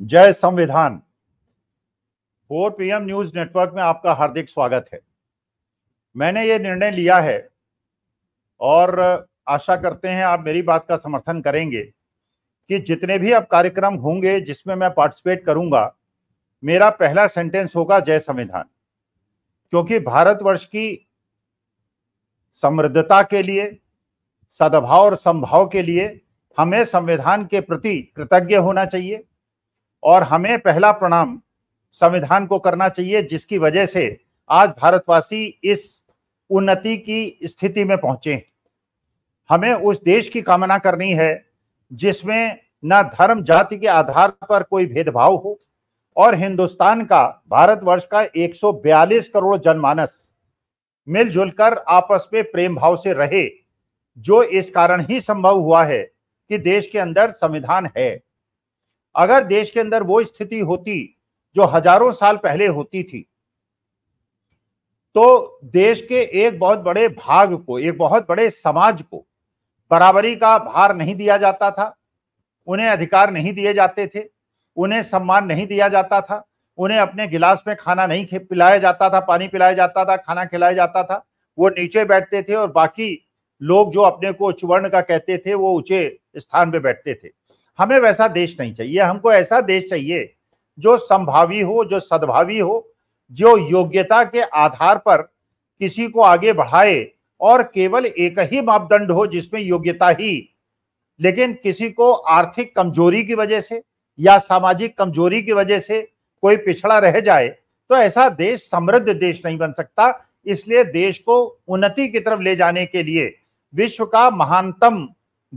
जय संविधान 4 PM news network में आपका हार्दिक स्वागत है मैंने ये निर्णय लिया है और आशा करते हैं आप मेरी बात का समर्थन करेंगे कि जितने भी अब कार्यक्रम होंगे जिसमें मैं पार्टिसिपेट करूंगा मेरा पहला सेंटेंस होगा जय संविधान क्योंकि भारतवर्ष की समृद्धता के लिए सद्भाव और संभाव के लिए हमें संविधान के प्रति कृतज्ञ होना चाहिए और हमें पहला प्रणाम संविधान को करना चाहिए जिसकी वजह से आज भारतवासी इस उन्नति की स्थिति में पहुंचे हमें उस देश की कामना करनी है जिसमें न धर्म जाति के आधार पर कोई भेदभाव हो और हिंदुस्तान का भारतवर्ष का 142 करोड़ जनमानस मिलजुल कर आपस में प्रेम भाव से रहे जो इस कारण ही संभव हुआ है कि देश के अंदर संविधान है अगर देश के अंदर वो स्थिति होती जो हजारों साल पहले होती थी तो देश के एक बहुत बड़े भाग को एक बहुत बड़े समाज को बराबरी का भार नहीं दिया जाता था उन्हें अधिकार नहीं दिए जाते थे उन्हें सम्मान नहीं दिया जाता था उन्हें अपने गिलास में खाना नहीं पिलाया जाता था पानी पिलाया जाता था खाना खिलाया जाता था वो नीचे बैठते थे और बाकी लोग जो अपने को चुवर्ण का कहते थे वो ऊंचे स्थान पे बैठते थे हमें वैसा देश नहीं चाहिए हमको ऐसा देश चाहिए जो संभावी हो जो सद्भावी हो जो योग्यता के आधार पर किसी को आगे बढ़ाए और केवल एक ही मापदंड हो जिसमें योग्यता ही लेकिन किसी को आर्थिक कमजोरी की वजह से या सामाजिक कमजोरी की वजह से कोई पिछड़ा रह जाए तो ऐसा देश समृद्ध देश नहीं बन सकता इसलिए देश को उन्नति की तरफ ले जाने के लिए विश्व का महानतम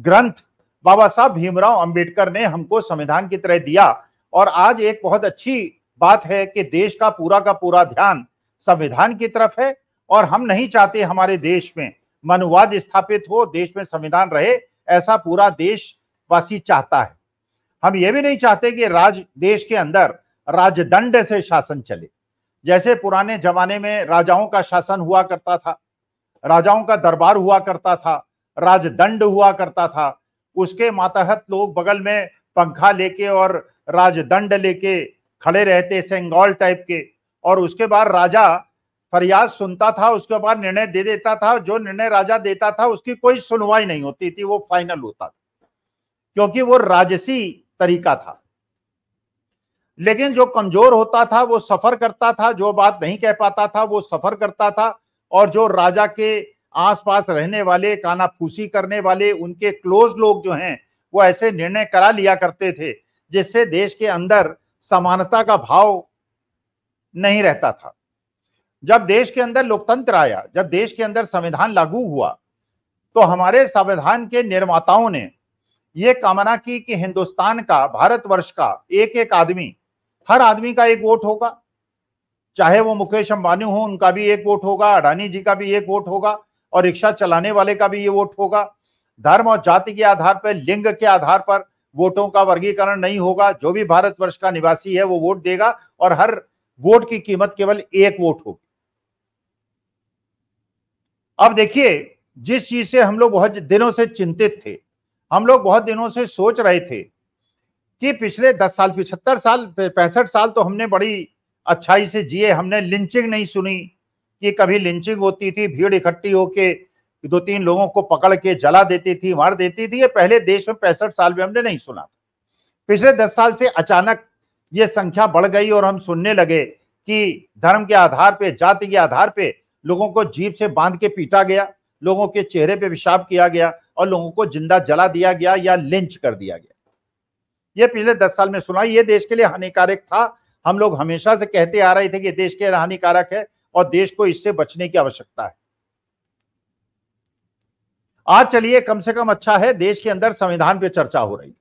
ग्रंथ बाबा साहब भीमराव अंबेडकर ने हमको संविधान की तरह दिया और आज एक बहुत अच्छी बात है कि देश का पूरा का पूरा ध्यान संविधान की तरफ है और हम नहीं चाहते हमारे देश में मनुवाद स्थापित हो देश में संविधान रहे ऐसा पूरा देशवासी चाहता है हम ये भी नहीं चाहते कि राज देश के अंदर राजदंड से शासन चले जैसे पुराने जमाने में राजाओं का शासन हुआ करता था राजाओं का दरबार हुआ करता था राजदंड हुआ करता था उसके मातहत लोग बगल में पंखा लेके और राजदंड लेके खड़े रहते सेंगोल टाइप के और उसके बाद राजा फरियाद सुनता था उसके बाद निर्णय दे देता था जो निर्णय राजा देता था उसकी कोई सुनवाई नहीं होती थी वो फाइनल होता था क्योंकि वो राजसी तरीका था लेकिन जो कमजोर होता था वो सफर करता था जो बात नहीं कह पाता था वो सफर करता था और जो राजा के आसपास रहने वाले कानाफूसी करने वाले उनके क्लोज लोग जो हैं वो ऐसे निर्णय करा लिया करते थे जिससे देश के अंदर समानता का भाव नहीं रहता था जब देश के अंदर लोकतंत्र आया जब देश के अंदर संविधान लागू हुआ तो हमारे संविधान के निर्माताओं ने यह कामना की कि हिंदुस्तान का भारतवर्ष का एक एक आदमी हर आदमी का एक वोट होगा चाहे वो मुकेश अंबानी हो उनका भी एक वोट होगा अडानी जी का भी एक वोट होगा और रिक्शा चलाने वाले का भी ये वोट होगा धर्म और जाति के आधार पर लिंग के आधार पर वोटों का वर्गीकरण नहीं होगा जो भी भारतवर्ष का निवासी है वो वोट देगा और हर वोट की कीमत केवल एक वोट होगी अब देखिए जिस चीज से हम लोग बहुत दिनों से चिंतित थे हम लोग बहुत दिनों से सोच रहे थे कि पिछले दस साल पिछहत्तर साल पैंसठ साल तो हमने बड़ी अच्छाई से जिए हमने लिंचिंग नहीं सुनी कि कभी लिंचिंग होती थी भीड़ इकट्ठी होके दो तीन लोगों को पकड़ के जला देती थी मार देती थी ये पहले देश में पैंसठ साल में हमने नहीं सुना पिछले दस साल से अचानक ये संख्या बढ़ गई और हम सुनने लगे कि धर्म के आधार पे जाति के आधार पे लोगों को जीप से बांध के पीटा गया लोगों के चेहरे पे विशाप किया गया और लोगों को जिंदा जला दिया गया या लिंच कर दिया गया ये पिछले दस साल में सुना ये देश के लिए हानिकारक था हम लोग हमेशा से कहते आ रहे थे कि देश के हानिकारक है और देश को इससे बचने की आवश्यकता है आज चलिए कम से कम अच्छा है देश के अंदर संविधान पे चर्चा हो रही है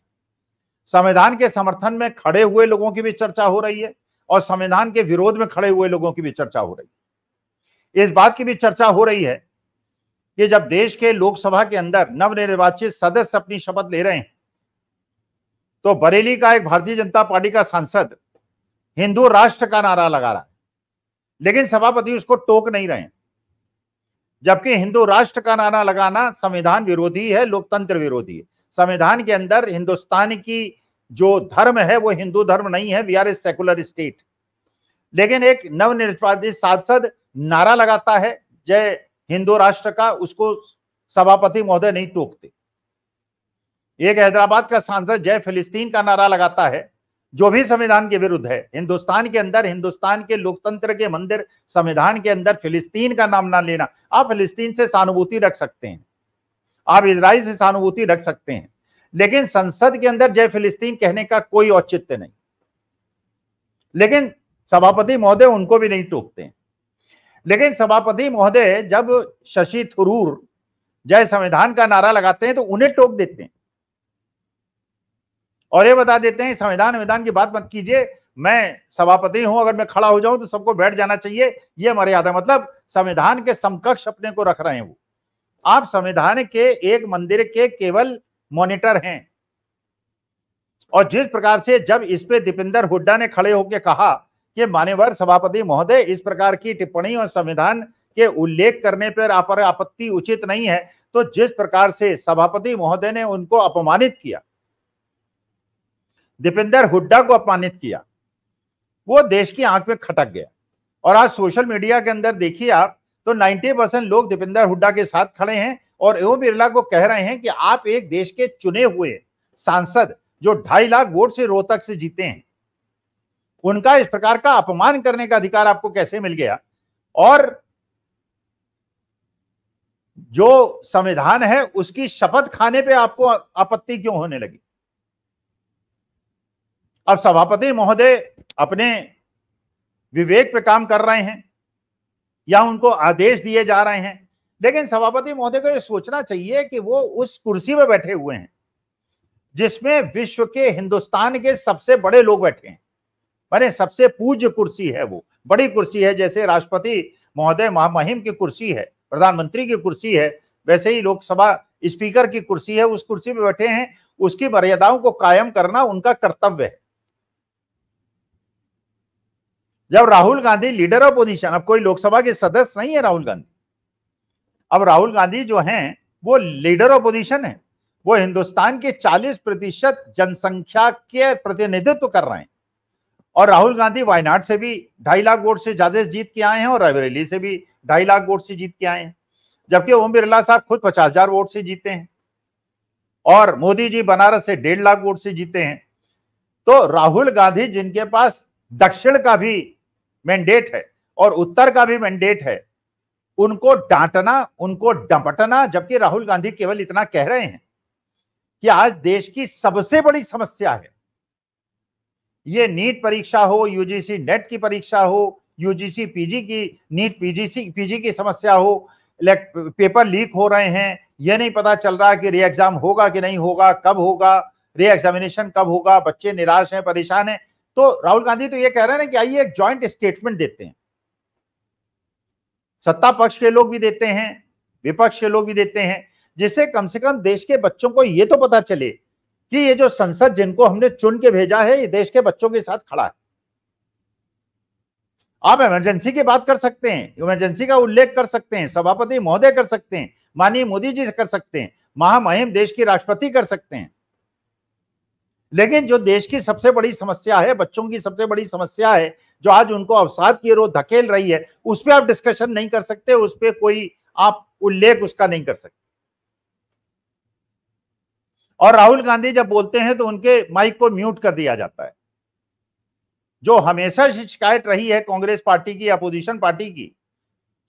संविधान के समर्थन में खड़े हुए लोगों की भी चर्चा हो रही है और संविधान के विरोध में खड़े हुए लोगों की भी चर्चा हो रही है इस बात की भी चर्चा हो रही है कि जब देश के लोकसभा के अंदर नवनिर्वाचित सदस्य अपनी शपथ ले रहे हैं तो बरेली का एक भारतीय जनता पार्टी का सांसद हिंदू राष्ट्र का नारा लगा रहा है लेकिन सभापति उसको टोक नहीं रहे जबकि हिंदू राष्ट्र का नारा लगाना संविधान विरोधी है लोकतंत्र विरोधी है संविधान के अंदर हिंदुस्तान की जो धर्म है वो हिंदू धर्म नहीं है we are a secular state लेकिन एक नवनिर्वाचित सांसद नारा लगाता है जय हिंदू राष्ट्र का उसको सभापति महोदय नहीं टोकते एक हैदराबाद का सांसद जय फिलिस्तीन का नारा लगाता है जो भी संविधान के विरुद्ध है हिंदुस्तान के अंदर हिंदुस्तान के लोकतंत्र के मंदिर संविधान के अंदर फिलिस्तीन का नाम ना लेना आप फिलिस्तीन से सहानुभूति रख सकते हैं आप इसराइल से सहानुभूति रख सकते हैं लेकिन संसद के अंदर जय फिलिस्तीन कहने का कोई औचित्य नहीं लेकिन सभापति महोदय उनको भी नहीं टोकते लेकिन सभापति महोदय जब शशि थरूर जय संविधान का नारा लगाते हैं तो उन्हें टोक देते हैं और ये बता देते हैं संविधान विधान की बात मत कीजिए मैं सभापति हूं अगर मैं खड़ा हो जाऊं तो सबको बैठ जाना चाहिए ये मर्यादा मतलब संविधान के समकक्ष अपने को रख रहे हैं वो आप संविधान के एक मंदिर के केवल मॉनिटर हैं और जिस प्रकार से जब इस पे दीपेंदर हुड्डा ने खड़े होकर कहा कि मान्यवर सभापति महोदय इस प्रकार की टिप्पणी और संविधान के उल्लेख करने पर आप आपत्ति उचित नहीं है तो जिस प्रकार से सभापति महोदय ने उनको अपमानित किया दीपेंद्र हुड्डा को अपमानित किया वो देश की आंख में खटक गया और आज सोशल मीडिया के अंदर देखिए आप तो 90 परसेंट लोग दीपेंद्र हुड्डा के साथ खड़े हैं और एवं बिरला को कह रहे हैं कि आप एक देश के चुने हुए सांसद जो ढाई लाख वोट से रोहतक से जीते हैं उनका इस प्रकार का अपमान करने का अधिकार आपको कैसे मिल गया और जो संविधान है उसकी शपथ खाने पे आपको आपत्ति क्यों होने लगी अब सभापति महोदय अपने विवेक पे काम कर रहे हैं या उनको आदेश दिए जा रहे हैं लेकिन सभापति महोदय को यह सोचना चाहिए कि वो उस कुर्सी पर बैठे हुए हैं जिसमें विश्व के हिंदुस्तान के सबसे बड़े लोग बैठे हैं मैंने सबसे पूज्य कुर्सी है वो बड़ी कुर्सी है जैसे राष्ट्रपति महोदय महामहिम की कुर्सी है प्रधानमंत्री की कुर्सी है वैसे ही लोकसभा स्पीकर की कुर्सी है उस कुर्सी पर बैठे हैं उसकी मर्यादाओं को कायम करना उनका कर्तव्य है जब राहुल गांधी लीडर अपोजिशन अब कोई लोकसभा के सदस्य नहीं है राहुल गांधी अब राहुल गांधी जो हैं वो लीडर अपोजिशन है वो हिंदुस्तान के 40 प्रतिशत जनसंख्या के प्रतिनिधित्व कर रहे हैं और राहुल गांधी वायनाड से भी ढाई लाख वोट से ज्यादा जीत के आए हैं और रायबरेली से भी ढाई लाख वोट से जीत के आए हैं जबकि ओम बिरला साहब खुद पचास हजार वोट से जीते हैं और मोदी जी बनारस से डेढ़ लाख वोट से जीते हैं तो राहुल गांधी जिनके पास दक्षिण का भी मैंडेट है और उत्तर का भी मैंडेट है उनको डांटना उनको डपटना जबकि राहुल गांधी केवल इतना कह रहे हैं कि आज देश की सबसे बड़ी समस्या है ये नीट परीक्षा हो यूजीसी नेट की परीक्षा हो यूजीसी पीजी की नीट पीजीसी पीजी की समस्या हो पेपर लीक हो रहे हैं यह नहीं पता चल रहा कि री एग्जाम होगा कि नहीं होगा कब होगा री एग्जामिनेशन कब होगा बच्चे निराश हैं परेशान हैं तो राहुल गांधी तो ये कह रहे हैं कि आइए एक ज्वाइंट स्टेटमेंट देते हैं सत्ता पक्ष के लोग भी देते हैं विपक्ष के लोग भी देते हैं जिससे कम से कम देश के बच्चों को ये तो पता चले कि ये जो संसद जिनको हमने चुन के भेजा है ये देश के बच्चों के साथ खड़ा है आप इमरजेंसी की बात कर सकते हैं इमरजेंसी का उल्लेख कर सकते हैं सभापति महोदय कर सकते हैं माननीय मोदी जी कर सकते हैं महामहिम देश की राष्ट्रपति कर सकते हैं लेकिन जो देश की सबसे बड़ी समस्या है बच्चों की सबसे बड़ी समस्या है जो आज उनको अवसाद की रोज धकेल रही है उस पर आप डिस्कशन नहीं कर सकते उस पर कोई आप उल्लेख उसका नहीं कर सकते और राहुल गांधी जब बोलते हैं तो उनके माइक को म्यूट कर दिया जाता है जो हमेशा शिकायत रही है कांग्रेस पार्टी की अपोजिशन पार्टी की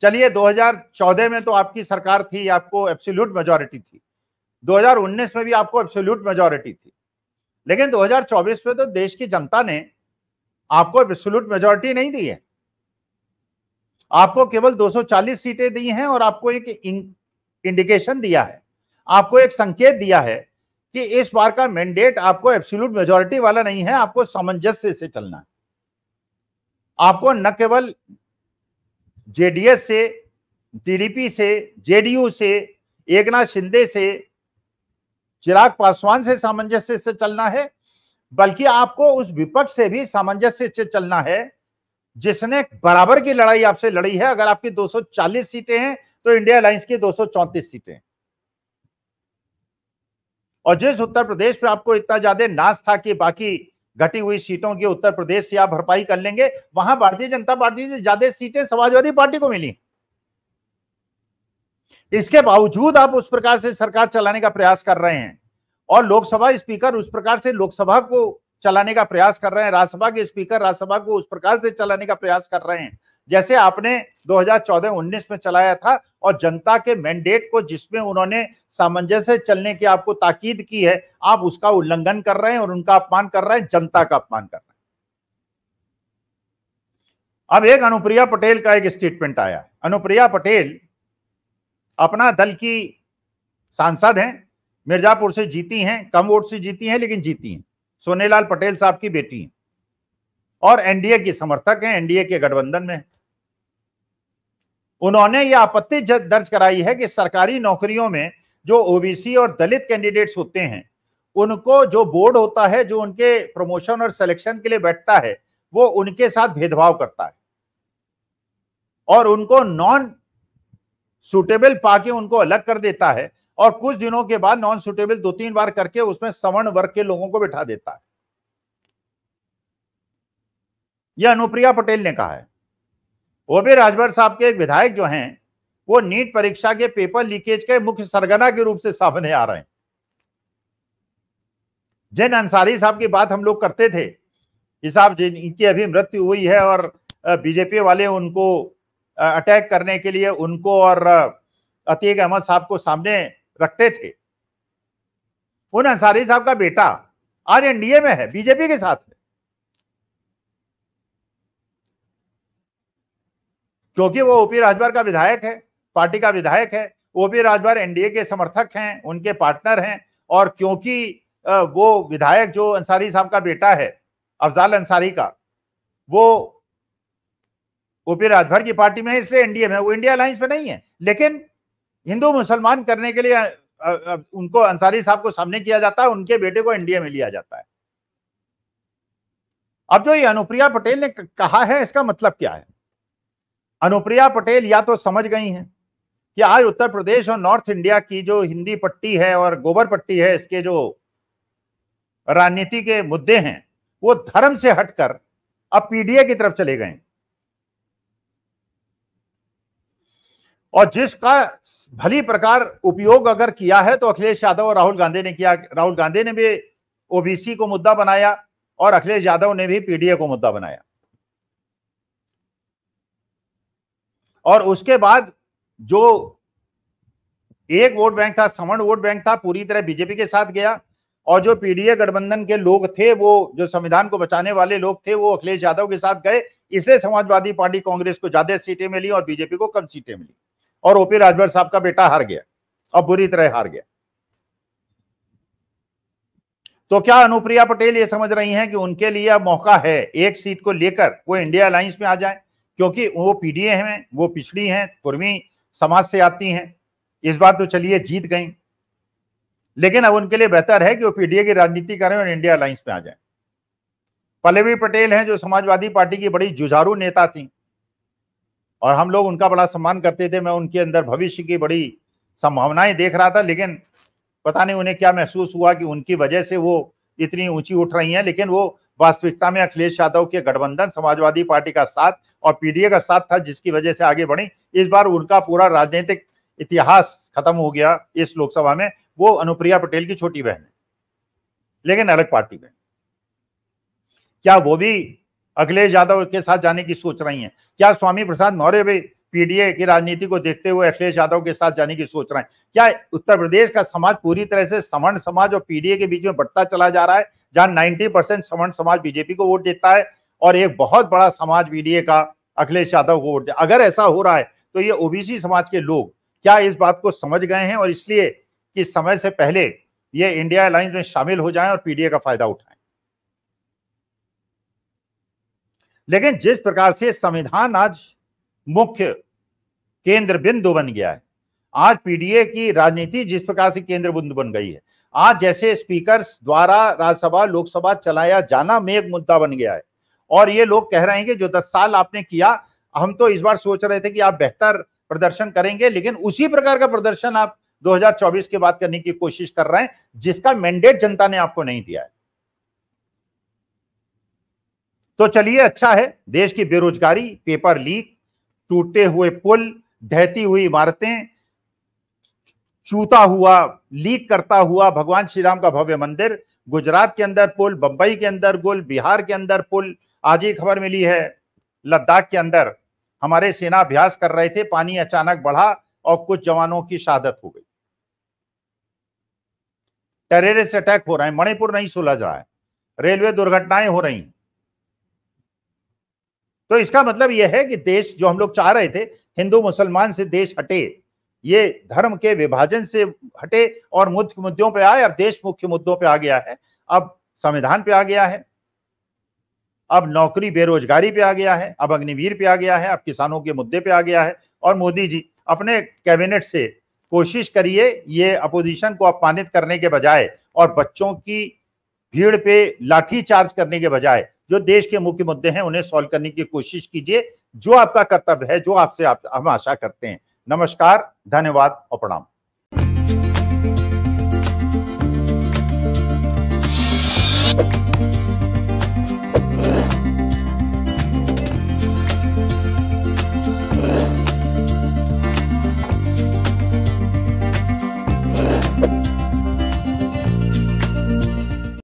चलिए 2014 में तो आपकी सरकार थी आपको एब्सोल्यूट मेजोरिटी थी 2019 में भी आपको एब्सोल्यूट मेजोरिटी थी लेकिन 2024 में तो देश की जनता ने आपको एब्सोल्यूट मेजोरिटी नहीं दी है आपको केवल 240 सीटें दी हैं और आपको एक इंडिकेशन दिया है आपको एक संकेत दिया है कि इस बार का मैंडेट आपको एब्सोल्यूट मेजोरिटी वाला नहीं है आपको सामंजस्य से चलना है आपको न केवल जेडीएस से टीडीपी से जेडीयू से एक नाथ शिंदे से चिराग पासवान से सामंजस्य से चलना है बल्कि आपको उस विपक्ष से भी सामंजस्य से चलना है जिसने बराबर की लड़ाई आपसे लड़ी है अगर आपकी 240 सीटें हैं तो इंडिया अलायंस की 234 सीटें और जिस उत्तर प्रदेश पे आपको इतना ज्यादा नाश था कि बाकी घटी हुई सीटों की उत्तर प्रदेश से आप भरपाई कर लेंगे वहां भारतीय जनता पार्टी से ज्यादा सीटें समाजवादी पार्टी को मिली इसके बावजूद आप उस प्रकार से सरकार चलाने का प्रयास कर रहे हैं और लोकसभा स्पीकर उस प्रकार से लोकसभा को चलाने का प्रयास कर रहे हैं राज्यसभा के स्पीकर राज्यसभा को उस प्रकार से चलाने का प्रयास कर रहे हैं जैसे आपने 2014-19 में चलाया था और जनता के मैंडेट को जिसमें उन्होंने सामंजस्य चलने की आपको ताकीद की है आप उसका उल्लंघन कर रहे हैं और उनका अपमान कर रहे हैं जनता का अपमान कर रहे हैं अब एक अनुप्रिया पटेल का एक स्टेटमेंट आया अनुप्रिया पटेल अपना दल की सांसद हैं मिर्जापुर से जीती हैं कम वोट से जीती हैं लेकिन जीती हैं सोनेलाल पटेल साहब की बेटी हैं और एनडीए की समर्थक हैं एनडीए के गठबंधन में उन्होंने ये आपत्ति दर्ज कराई है कि सरकारी नौकरियों में जो ओबीसी और दलित कैंडिडेट्स होते हैं उनको जो बोर्ड होता है जो उनके प्रमोशन और सिलेक्शन के लिए बैठता है वो उनके साथ भेदभाव करता है और उनको नॉन सुटेबल पाके उनको अलग कर देता है और कुछ दिनों के बाद नॉन सुटेबल दो तीन बार करके उसमें सवर्ण वर्ग के लोगों को बिठा देता है यह अनुप्रिया पटेल ने कहा है भी राजभर साहब के एक विधायक जो हैं वो नीट परीक्षा के पेपर लीकेज के मुख्य सरगना के रूप से सामने आ रहे हैं जैन अंसारी साहब की बात हम लोग करते थे कि साहब जिनकी अभी मृत्यु हुई है और बीजेपी वाले उनको अटैक करने के लिए उनको और अतीक अहमद साहब को सामने रखते थे उन अंसारी साहब का बेटा आज एनडीए में है बीजेपी के साथ है क्योंकि वो ओपी राजभर का विधायक है पार्टी का विधायक है ओपी राजभर एनडीए के समर्थक हैं उनके पार्टनर हैं और क्योंकि वो विधायक जो अंसारी साहब का बेटा है अफजाल अंसारी का वो ओपी राजभर की पार्टी में है इसलिए एनडीए में वो इंडिया अलायंस में नहीं है लेकिन हिंदू मुसलमान करने के लिए उनको अंसारी साहब को सामने किया जाता है उनके बेटे को एनडीए में लिया जाता है अब जो ये अनुप्रिया पटेल ने कहा है इसका मतलब क्या है अनुप्रिया पटेल या तो समझ गई हैं कि आज उत्तर प्रदेश और नॉर्थ इंडिया की जो हिंदी पट्टी है और गोबर पट्टी है इसके जो राजनीति के मुद्दे हैं वो धर्म से हटकर अब पीडीए की तरफ चले गए और जिसका भली प्रकार उपयोग अगर किया है तो अखिलेश यादव और राहुल गांधी ने किया राहुल गांधी ने भी ओबीसी को मुद्दा बनाया और अखिलेश यादव ने भी पीडीए को मुद्दा बनाया और उसके बाद जो एक वोट बैंक था समण वोट बैंक था पूरी तरह बीजेपी के साथ गया और जो पीडीए गठबंधन के लोग थे वो जो संविधान को बचाने वाले लोग थे वो अखिलेश यादव के साथ गए इसलिए समाजवादी पार्टी कांग्रेस को ज्यादा सीटें मिली और बीजेपी को कम सीटें मिली और ओपी राजभर साहब का बेटा हार गया और बुरी तरह हार गया तो क्या अनुप्रिया पटेल ये समझ रही हैं कि उनके लिए अब मौका है एक सीट को लेकर वो इंडिया अलायंस में आ जाए क्योंकि वो पीडीए हैं वो पिछड़ी हैं कुर्मी समाज से आती हैं इस बार तो चलिए जीत गई लेकिन अब उनके लिए बेहतर है कि वो पीडीए की राजनीति करें और इंडिया अलायंस में आ जाए पल्लवी पटेल हैं जो समाजवादी पार्टी की बड़ी जुझारू नेता थी और हम लोग उनका बड़ा सम्मान करते थे मैं उनके अंदर भविष्य की बड़ी संभावनाएं देख रहा था लेकिन पता नहीं उन्हें क्या महसूस हुआ कि उनकी वजह से वो इतनी ऊंची उठ रही हैं लेकिन वो वास्तविकता में अखिलेश यादव के गठबंधन समाजवादी पार्टी का साथ और पीडीए का साथ था जिसकी वजह से आगे बढ़ी इस बार उनका पूरा राजनीतिक इतिहास खत्म हो गया इस लोकसभा में वो अनुप्रिया पटेल की छोटी बहन है लेकिन अलग पार्टी में क्या वो भी अखिलेश यादव के साथ जाने की सोच रही हैं क्या स्वामी प्रसाद मौर्य भी पीडीए की राजनीति को देखते हुए अखिलेश यादव के साथ जाने की सोच रहे हैं क्या उत्तर प्रदेश का समाज पूरी तरह से समर्ण समाज और पीडीए के बीच में बढ़ता चला जा रहा है जहां 90 परसेंट समर्ण समाज बीजेपी को वोट देता है और एक बहुत बड़ा समाज पीडीए का अखिलेश यादव को वोट दे अगर ऐसा हो रहा है तो ये ओबीसी समाज के लोग क्या इस बात को समझ गए हैं और इसलिए कि समय से पहले ये इंडिया अलायंस में शामिल हो जाए और पीडीए का फायदा उठाए लेकिन जिस प्रकार से संविधान आज मुख्य केंद्र बिंदु बन गया है आज पीडीए की राजनीति जिस प्रकार से केंद्र बिंदु बन गई है आज जैसे स्पीकर द्वारा राज्यसभा लोकसभा चलाया जाना में एक मुद्दा बन गया है और ये लोग कह रहे हैं कि जो दस साल आपने किया हम तो इस बार सोच रहे थे कि आप बेहतर प्रदर्शन करेंगे लेकिन उसी प्रकार का प्रदर्शन आप 2024 के बाद करने की कोशिश कर रहे हैं जिसका मैंडेट जनता ने आपको नहीं दिया है तो चलिए अच्छा है देश की बेरोजगारी पेपर लीक टूटे हुए पुल ढहती हुई इमारतें चूता हुआ लीक करता हुआ भगवान श्री राम का भव्य मंदिर गुजरात के अंदर पुल बंबई के अंदर गुल बिहार के अंदर पुल आज ही खबर मिली है लद्दाख के अंदर हमारे सेना अभ्यास कर रहे थे पानी अचानक बढ़ा और कुछ जवानों की शहादत हो गई टेररिस्ट अटैक हो रहे हैं मणिपुर नहीं सुलझ रहा है रेलवे दुर्घटनाएं हो रही हैं तो इसका मतलब यह है कि देश जो हम लोग चाह रहे थे हिंदू मुसलमान से देश हटे ये धर्म के विभाजन से हटे और मुख्य मुद्दों पे आए अब देश मुख्य मुद्दों पे आ गया है अब संविधान पे आ गया है अब नौकरी बेरोजगारी पे आ गया है अब अग्निवीर पे आ गया है अब किसानों के मुद्दे पे आ गया है और मोदी जी अपने कैबिनेट से कोशिश करिए ये अपोजिशन को अपमानित करने के बजाय और बच्चों की भीड़ पे लाठी चार्ज करने के बजाय जो देश के मुख्य मुद्दे हैं उन्हें सॉल्व करने की कोशिश कीजिए जो आपका कर्तव्य है जो आपसे आप, हम आशा करते हैं नमस्कार धन्यवाद और प्रणाम